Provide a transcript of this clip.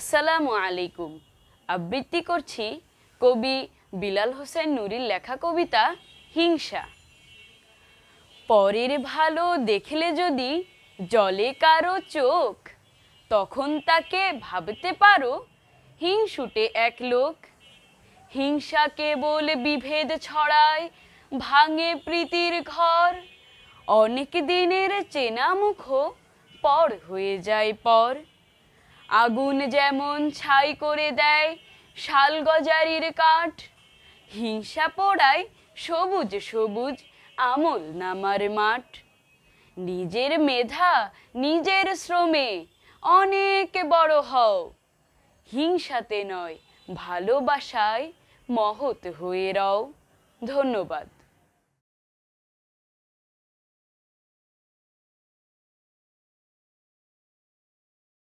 আসসালামু আলাইকুম আবৃত্তি করছি কবি বিলাল হোসেন নুরির লেখা কবিতা হিংসা পরের ভালো দেখলে যদি জলে কারো চোখ তখন তাকে ভাবতে পারো হিংসুটে এক লোক হিংসা কেবল বিভেদ ছড়ায় ভাঙে প্রীতির ঘর অনেক দিনের চেনা মুখ পর হয়ে যায় পর আগুন যেমন ছাই করে দেয় শাল গজারির কাঠ হিংসা পোড়ায় সবুজ সবুজ আমল নামার মাঠ নিজের মেধা নিজের শ্রমে অনেক বড় হও হিংসাতে নয় ভালোবাসায় মহৎ হয়ে রও ধন্যবাদ